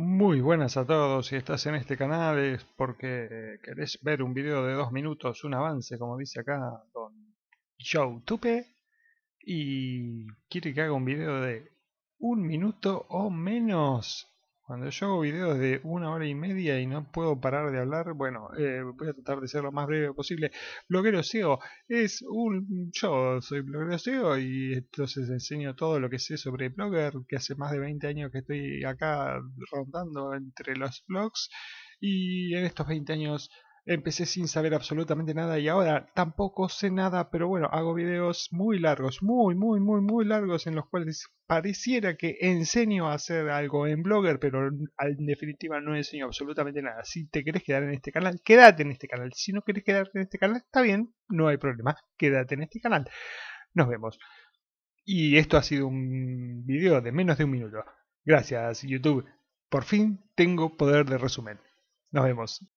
Muy buenas a todos, si estás en este canal es porque eh, querés ver un video de dos minutos, un avance, como dice acá Don Joe Tupe, y quiere que haga un video de un minuto o menos. Cuando yo hago videos de una hora y media y no puedo parar de hablar, bueno, eh, voy a tratar de ser lo más breve posible. Bloguero SEO es un... Yo soy bloguero SEO y entonces enseño todo lo que sé sobre Blogger, que hace más de 20 años que estoy acá rondando entre los blogs. Y en estos 20 años Empecé sin saber absolutamente nada y ahora tampoco sé nada, pero bueno, hago videos muy largos, muy, muy, muy, muy largos en los cuales pareciera que enseño a hacer algo en Blogger, pero en definitiva no enseño absolutamente nada. Si te querés quedar en este canal, quédate en este canal. Si no querés quedarte en este canal, está bien, no hay problema, quédate en este canal. Nos vemos. Y esto ha sido un video de menos de un minuto. Gracias, YouTube. Por fin tengo poder de resumen. Nos vemos.